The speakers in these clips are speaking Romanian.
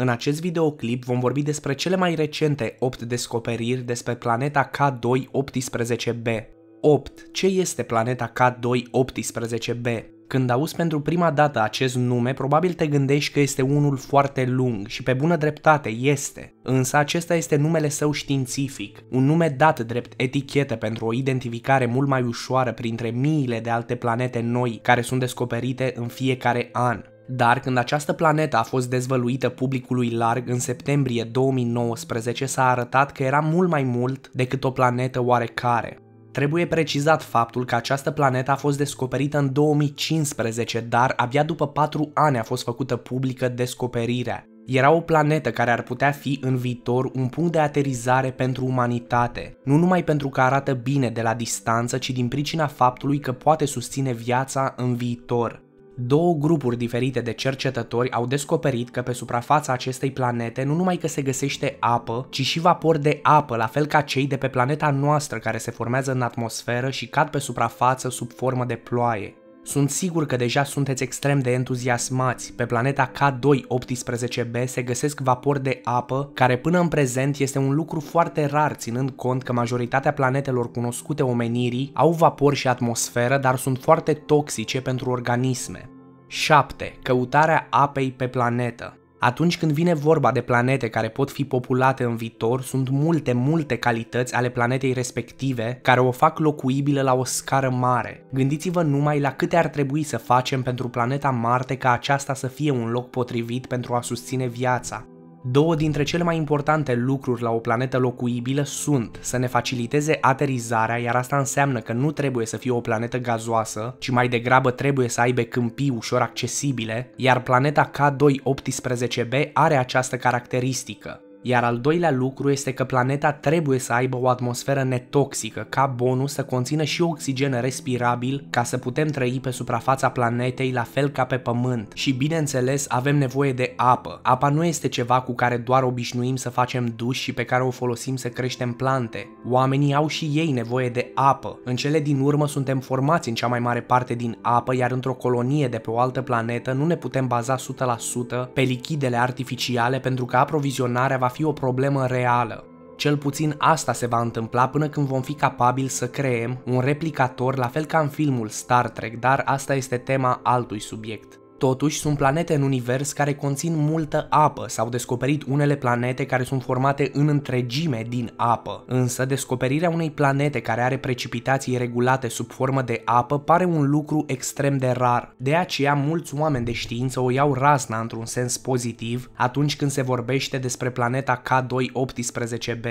În acest videoclip vom vorbi despre cele mai recente 8 descoperiri despre planeta K2-18b. 8. Ce este planeta K2-18b? Când auzi pentru prima dată acest nume, probabil te gândești că este unul foarte lung și pe bună dreptate este, însă acesta este numele său științific, un nume dat drept etichetă pentru o identificare mult mai ușoară printre miile de alte planete noi care sunt descoperite în fiecare an. Dar când această planetă a fost dezvăluită publicului larg în septembrie 2019 s-a arătat că era mult mai mult decât o planetă oarecare. Trebuie precizat faptul că această planetă a fost descoperită în 2015, dar abia după 4 ani a fost făcută publică descoperirea. Era o planetă care ar putea fi în viitor un punct de aterizare pentru umanitate, nu numai pentru că arată bine de la distanță, ci din pricina faptului că poate susține viața în viitor. Două grupuri diferite de cercetători au descoperit că pe suprafața acestei planete nu numai că se găsește apă, ci și vapor de apă, la fel ca cei de pe planeta noastră care se formează în atmosferă și cad pe suprafață sub formă de ploaie. Sunt sigur că deja sunteți extrem de entuziasmați. Pe planeta K2-18b se găsesc vapori de apă, care până în prezent este un lucru foarte rar, ținând cont că majoritatea planetelor cunoscute omenirii au vapor și atmosferă, dar sunt foarte toxice pentru organisme. 7. Căutarea apei pe planetă. Atunci când vine vorba de planete care pot fi populate în viitor, sunt multe, multe calități ale planetei respective care o fac locuibilă la o scară mare. Gândiți-vă numai la câte ar trebui să facem pentru planeta Marte ca aceasta să fie un loc potrivit pentru a susține viața. Două dintre cele mai importante lucruri la o planetă locuibilă sunt să ne faciliteze aterizarea, iar asta înseamnă că nu trebuie să fie o planetă gazoasă, ci mai degrabă trebuie să aibă câmpii ușor accesibile, iar planeta k 2 18 b are această caracteristică. Iar al doilea lucru este că planeta trebuie să aibă o atmosferă netoxică, ca bonus să conțină și oxigen respirabil ca să putem trăi pe suprafața planetei la fel ca pe pământ. Și bineînțeles avem nevoie de apă. Apa nu este ceva cu care doar obișnuim să facem duș și pe care o folosim să creștem plante. Oamenii au și ei nevoie de apă. În cele din urmă suntem formați în cea mai mare parte din apă, iar într-o colonie de pe o altă planetă nu ne putem baza 100% pe lichidele artificiale pentru că aprovizionarea va fi fi o problemă reală. Cel puțin asta se va întâmpla până când vom fi capabili să creem un replicator la fel ca în filmul Star Trek, dar asta este tema altui subiect. Totuși, sunt planete în univers care conțin multă apă. S-au descoperit unele planete care sunt formate în întregime din apă. Însă, descoperirea unei planete care are precipitații regulate sub formă de apă pare un lucru extrem de rar. De aceea, mulți oameni de știință o iau razna într-un sens pozitiv atunci când se vorbește despre planeta k 2 18 b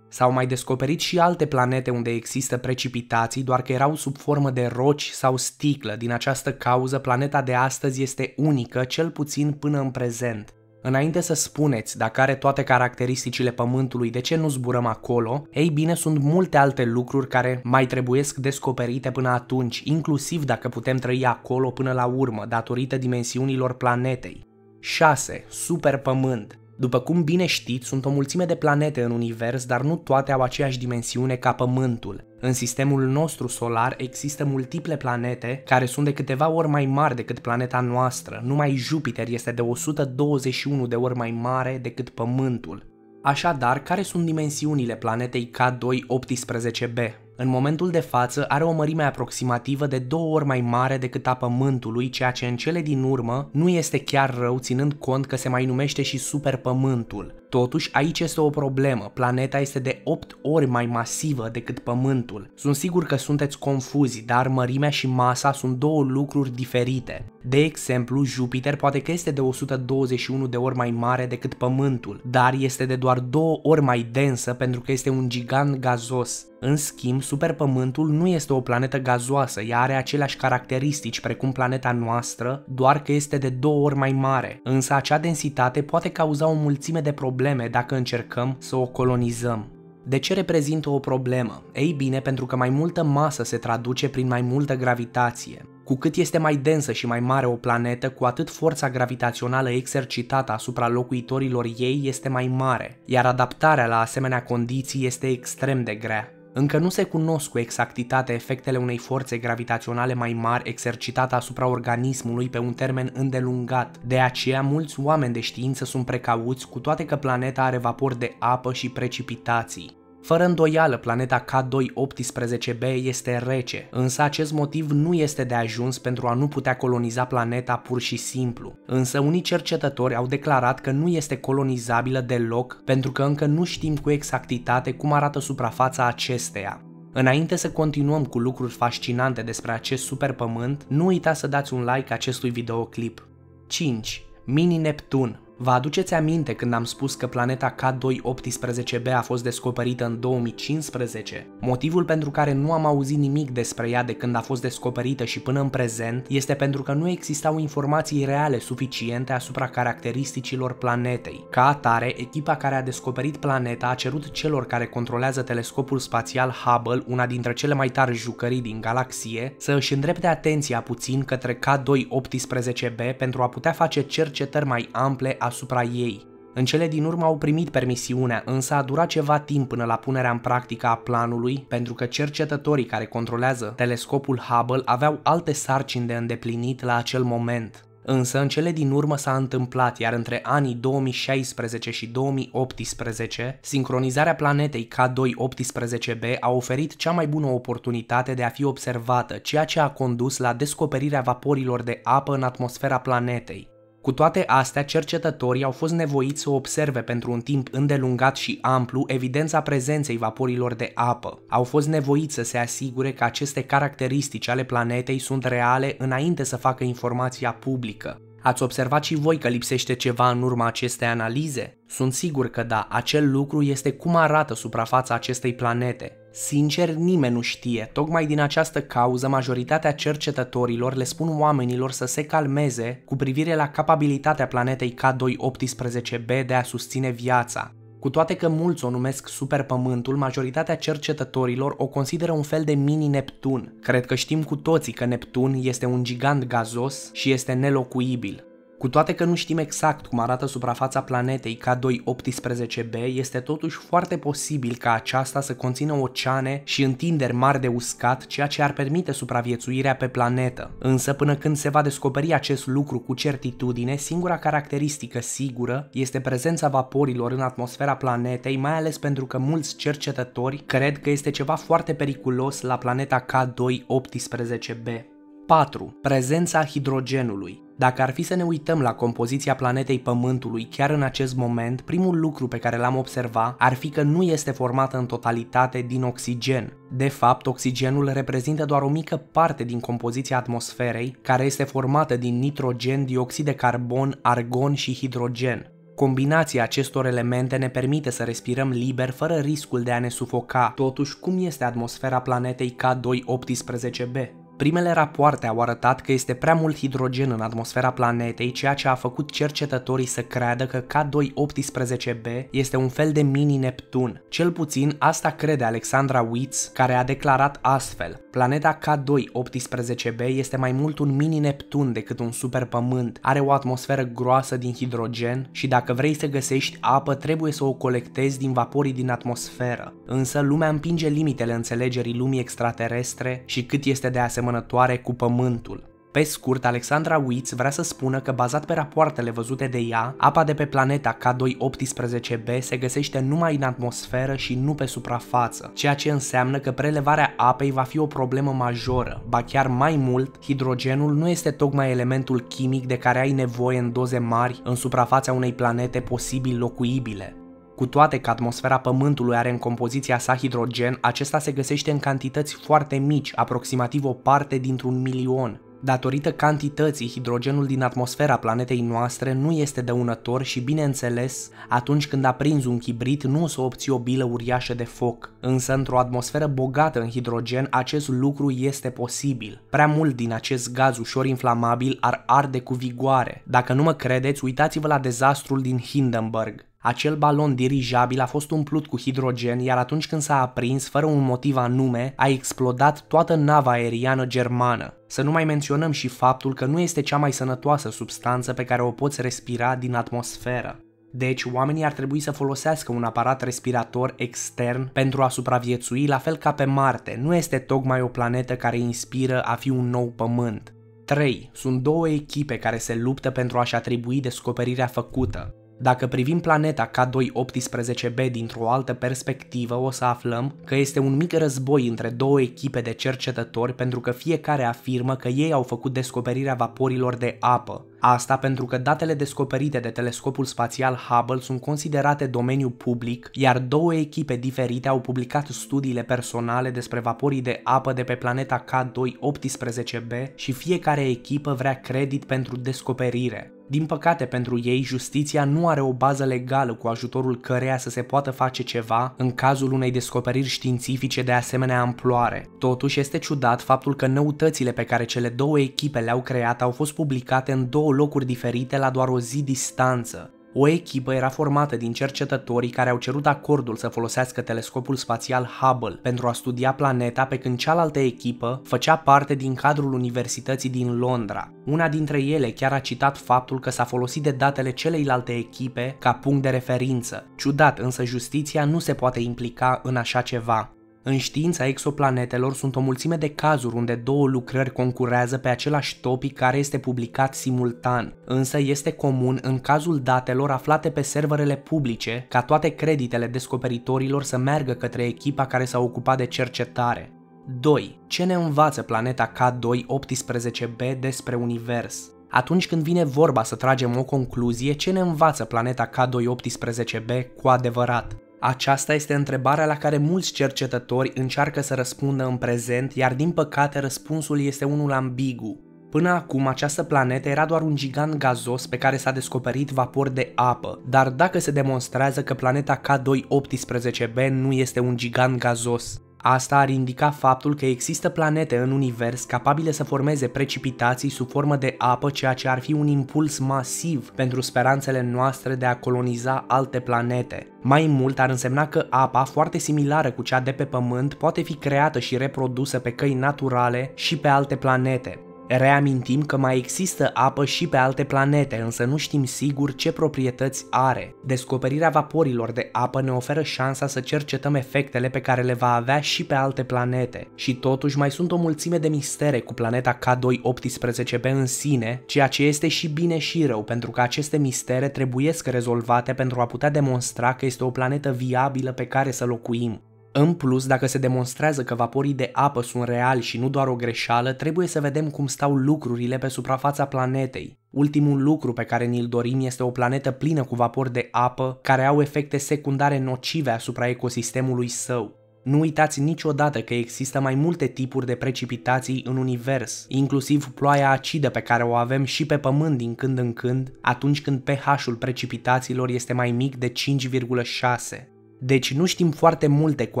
S-au mai descoperit și alte planete unde există precipitații, doar că erau sub formă de roci sau sticlă. Din această cauză, planeta de astăzi este unică, cel puțin până în prezent. Înainte să spuneți dacă are toate caracteristicile Pământului, de ce nu zburăm acolo, ei bine, sunt multe alte lucruri care mai trebuiesc descoperite până atunci, inclusiv dacă putem trăi acolo până la urmă, datorită dimensiunilor planetei. 6. Super Pământ după cum bine știți, sunt o mulțime de planete în univers, dar nu toate au aceeași dimensiune ca Pământul. În sistemul nostru solar există multiple planete care sunt de câteva ori mai mari decât planeta noastră. Numai Jupiter este de 121 de ori mai mare decât Pământul. Așadar, care sunt dimensiunile planetei K2-18b? în momentul de față are o mărime aproximativă de două ori mai mare decât a Pământului, ceea ce în cele din urmă nu este chiar rău ținând cont că se mai numește și Superpământul. Totuși, aici este o problemă, planeta este de 8 ori mai masivă decât Pământul. Sunt sigur că sunteți confuzi, dar mărimea și masa sunt două lucruri diferite. De exemplu, Jupiter poate că este de 121 de ori mai mare decât Pământul, dar este de doar două ori mai densă pentru că este un gigant gazos. În schimb, superpământul nu este o planetă gazoasă, ea are aceleași caracteristici precum planeta noastră, doar că este de două ori mai mare. Însă acea densitate poate cauza o mulțime de probleme dacă încercăm să o colonizăm. De ce reprezintă o problemă? Ei bine, pentru că mai multă masă se traduce prin mai multă gravitație. Cu cât este mai densă și mai mare o planetă, cu atât forța gravitațională exercitată asupra locuitorilor ei este mai mare, iar adaptarea la asemenea condiții este extrem de grea. Încă nu se cunosc cu exactitate efectele unei forțe gravitaționale mai mari exercitate asupra organismului pe un termen îndelungat. De aceea, mulți oameni de știință sunt precauți, cu toate că planeta are vapor de apă și precipitații. Fără îndoială, planeta K2-18b este rece, însă acest motiv nu este de ajuns pentru a nu putea coloniza planeta pur și simplu. Însă unii cercetători au declarat că nu este colonizabilă deloc pentru că încă nu știm cu exactitate cum arată suprafața acesteia. Înainte să continuăm cu lucruri fascinante despre acest super pământ, nu uita să dați un like acestui videoclip. 5. Mini Neptun Vă aduceți aminte când am spus că planeta k 2 18 b a fost descoperită în 2015? Motivul pentru care nu am auzit nimic despre ea de când a fost descoperită și până în prezent este pentru că nu existau informații reale suficiente asupra caracteristicilor planetei. Ca atare, echipa care a descoperit planeta a cerut celor care controlează telescopul spațial Hubble, una dintre cele mai tari jucării din galaxie, să își îndrepte atenția puțin către k 2 18 b pentru a putea face cercetări mai ample asupra asupra ei. În cele din urmă au primit permisiunea, însă a durat ceva timp până la punerea în practică a planului, pentru că cercetătorii care controlează telescopul Hubble aveau alte sarcini de îndeplinit la acel moment. Însă în cele din urmă s-a întâmplat, iar între anii 2016 și 2018, sincronizarea planetei K2-18b a oferit cea mai bună oportunitate de a fi observată, ceea ce a condus la descoperirea vaporilor de apă în atmosfera planetei. Cu toate astea, cercetătorii au fost nevoiți să observe pentru un timp îndelungat și amplu evidența prezenței vaporilor de apă. Au fost nevoiți să se asigure că aceste caracteristici ale planetei sunt reale înainte să facă informația publică. Ați observat și voi că lipsește ceva în urma acestei analize? Sunt sigur că da, acel lucru este cum arată suprafața acestei planete. Sincer, nimeni nu știe. Tocmai din această cauză, majoritatea cercetătorilor le spun oamenilor să se calmeze cu privire la capabilitatea planetei k 2 18 b de a susține viața. Cu toate că mulți o numesc superpământul, majoritatea cercetătorilor o consideră un fel de mini-Neptun. Cred că știm cu toții că Neptun este un gigant gazos și este nelocuibil. Cu toate că nu știm exact cum arată suprafața planetei K2-18b, este totuși foarte posibil ca aceasta să conțină oceane și întinderi mari de uscat, ceea ce ar permite supraviețuirea pe planetă. Însă până când se va descoperi acest lucru cu certitudine, singura caracteristică sigură este prezența vaporilor în atmosfera planetei, mai ales pentru că mulți cercetători cred că este ceva foarte periculos la planeta K2-18b. 4. Prezența hidrogenului. Dacă ar fi să ne uităm la compoziția planetei Pământului chiar în acest moment, primul lucru pe care l-am observat ar fi că nu este formată în totalitate din oxigen. De fapt, oxigenul reprezintă doar o mică parte din compoziția atmosferei, care este formată din nitrogen, dioxid de carbon, argon și hidrogen. Combinația acestor elemente ne permite să respirăm liber fără riscul de a ne sufoca. Totuși, cum este atmosfera planetei k 18 b Primele rapoarte au arătat că este prea mult hidrogen în atmosfera planetei, ceea ce a făcut cercetătorii să creadă că K2-18b este un fel de mini-Neptun. Cel puțin asta crede Alexandra Witz, care a declarat astfel Planeta K2-18b este mai mult un mini-Neptun decât un superpământ, are o atmosferă groasă din hidrogen și dacă vrei să găsești apă trebuie să o colectezi din vaporii din atmosferă. Însă lumea împinge limitele înțelegerii lumii extraterestre și cât este de asemenea asemănătoare cu pământul. Pe scurt, Alexandra Witz vrea să spună că bazat pe rapoartele văzute de ea, apa de pe planeta k 2 18 b se găsește numai în atmosferă și nu pe suprafață, ceea ce înseamnă că prelevarea apei va fi o problemă majoră, ba chiar mai mult, hidrogenul nu este tocmai elementul chimic de care ai nevoie în doze mari în suprafața unei planete posibil locuibile. Cu toate că atmosfera Pământului are în compoziția sa hidrogen, acesta se găsește în cantități foarte mici, aproximativ o parte dintr-un milion. Datorită cantității, hidrogenul din atmosfera planetei noastre nu este dăunător și, bineînțeles, atunci când aprinzi un chibrit nu o să obții o bilă uriașă de foc. Însă, într-o atmosferă bogată în hidrogen, acest lucru este posibil. Prea mult din acest gaz ușor inflamabil ar arde cu vigoare. Dacă nu mă credeți, uitați-vă la dezastrul din Hindenburg. Acel balon dirijabil a fost umplut cu hidrogen, iar atunci când s-a aprins, fără un motiv anume, a explodat toată nava aeriană germană. Să nu mai menționăm și faptul că nu este cea mai sănătoasă substanță pe care o poți respira din atmosferă. Deci, oamenii ar trebui să folosească un aparat respirator extern pentru a supraviețui, la fel ca pe Marte. Nu este tocmai o planetă care inspiră a fi un nou pământ. 3. Sunt două echipe care se luptă pentru a-și atribui descoperirea făcută. Dacă privim planeta K218b dintr-o altă perspectivă, o să aflăm că este un mic război între două echipe de cercetători pentru că fiecare afirmă că ei au făcut descoperirea vaporilor de apă. Asta pentru că datele descoperite de telescopul spațial Hubble sunt considerate domeniu public, iar două echipe diferite au publicat studiile personale despre vaporii de apă de pe planeta K218b și fiecare echipă vrea credit pentru descoperire. Din păcate pentru ei, justiția nu are o bază legală cu ajutorul căreia să se poată face ceva în cazul unei descoperiri științifice de asemenea amploare. Totuși este ciudat faptul că noutățile pe care cele două echipe le-au creat au fost publicate în două locuri diferite la doar o zi distanță. O echipă era formată din cercetătorii care au cerut acordul să folosească telescopul spațial Hubble pentru a studia planeta, pe când cealaltă echipă făcea parte din cadrul Universității din Londra. Una dintre ele chiar a citat faptul că s-a folosit de datele celeilalte echipe ca punct de referință. Ciudat, însă justiția nu se poate implica în așa ceva. În știința exoplanetelor sunt o mulțime de cazuri unde două lucrări concurează pe același topic care este publicat simultan, însă este comun în cazul datelor aflate pe serverele publice ca toate creditele descoperitorilor să meargă către echipa care s-a ocupat de cercetare. 2. Ce ne învață planeta K2-18b despre univers? Atunci când vine vorba să tragem o concluzie, ce ne învață planeta K2-18b cu adevărat? Aceasta este întrebarea la care mulți cercetători încearcă să răspundă în prezent, iar din păcate răspunsul este unul ambigu. Până acum, această planetă era doar un gigant gazos pe care s-a descoperit vapor de apă, dar dacă se demonstrează că planeta k 2 18 b nu este un gigant gazos, Asta ar indica faptul că există planete în univers capabile să formeze precipitații sub formă de apă, ceea ce ar fi un impuls masiv pentru speranțele noastre de a coloniza alte planete. Mai mult ar însemna că apa, foarte similară cu cea de pe Pământ, poate fi creată și reprodusă pe căi naturale și pe alte planete. Reamintim că mai există apă și pe alte planete, însă nu știm sigur ce proprietăți are. Descoperirea vaporilor de apă ne oferă șansa să cercetăm efectele pe care le va avea și pe alte planete. Și totuși mai sunt o mulțime de mistere cu planeta k 18 b în sine, ceea ce este și bine și rău, pentru că aceste mistere trebuiesc rezolvate pentru a putea demonstra că este o planetă viabilă pe care să locuim. În plus, dacă se demonstrează că vaporii de apă sunt reali și nu doar o greșeală, trebuie să vedem cum stau lucrurile pe suprafața planetei. Ultimul lucru pe care ni-l dorim este o planetă plină cu vapori de apă care au efecte secundare nocive asupra ecosistemului său. Nu uitați niciodată că există mai multe tipuri de precipitații în univers, inclusiv ploaia acidă pe care o avem și pe pământ din când în când, atunci când pH-ul precipitațiilor este mai mic de 5,6. Deci nu știm foarte multe cu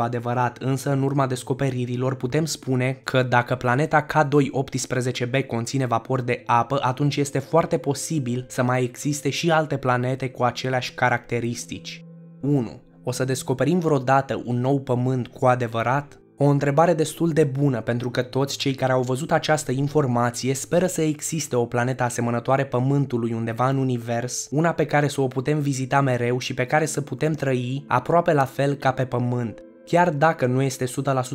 adevărat, însă în urma descoperirilor putem spune că dacă planeta K2-18b conține vapor de apă, atunci este foarte posibil să mai existe și alte planete cu aceleași caracteristici. 1. O să descoperim vreodată un nou pământ cu adevărat? O întrebare destul de bună pentru că toți cei care au văzut această informație speră să existe o planetă asemănătoare Pământului undeva în univers, una pe care să o putem vizita mereu și pe care să putem trăi aproape la fel ca pe Pământ. Chiar dacă nu este 100%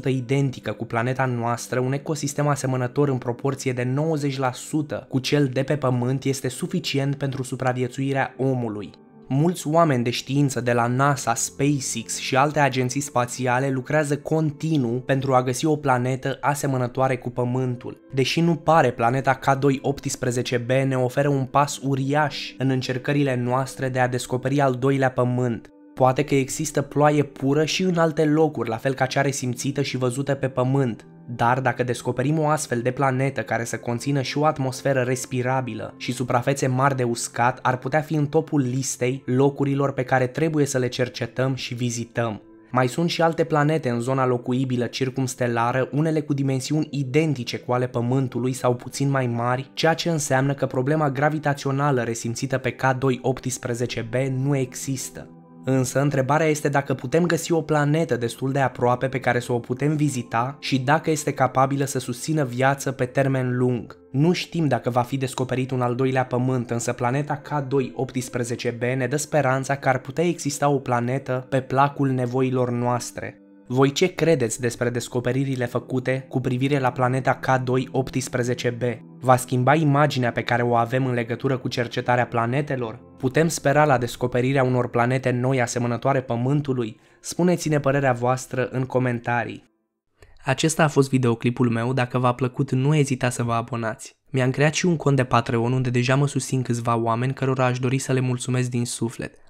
identică cu planeta noastră, un ecosistem asemănător în proporție de 90% cu cel de pe Pământ este suficient pentru supraviețuirea omului mulți oameni de știință de la NASA, SpaceX și alte agenții spațiale lucrează continuu pentru a găsi o planetă asemănătoare cu Pământul. Deși nu pare, planeta K2-18b ne oferă un pas uriaș în încercările noastre de a descoperi al doilea Pământ. Poate că există ploaie pură și în alte locuri, la fel ca cea resimțită și văzută pe Pământ, dar dacă descoperim o astfel de planetă care să conțină și o atmosferă respirabilă și suprafețe mari de uscat, ar putea fi în topul listei locurilor pe care trebuie să le cercetăm și vizităm. Mai sunt și alte planete în zona locuibilă circumstelară, unele cu dimensiuni identice cu ale Pământului sau puțin mai mari, ceea ce înseamnă că problema gravitațională resimțită pe k 18 b nu există. Însă, întrebarea este dacă putem găsi o planetă destul de aproape pe care să o putem vizita și dacă este capabilă să susțină viață pe termen lung. Nu știm dacă va fi descoperit un al doilea pământ, însă planeta K2-18b ne dă speranța că ar putea exista o planetă pe placul nevoilor noastre. Voi ce credeți despre descoperirile făcute cu privire la planeta K2-18b? Va schimba imaginea pe care o avem în legătură cu cercetarea planetelor? Putem spera la descoperirea unor planete noi asemănătoare Pământului? Spuneți-ne părerea voastră în comentarii. Acesta a fost videoclipul meu, dacă v-a plăcut nu ezita să vă abonați. Mi-am creat și un cont de Patreon unde deja mă susțin câțiva oameni cărora aș dori să le mulțumesc din suflet –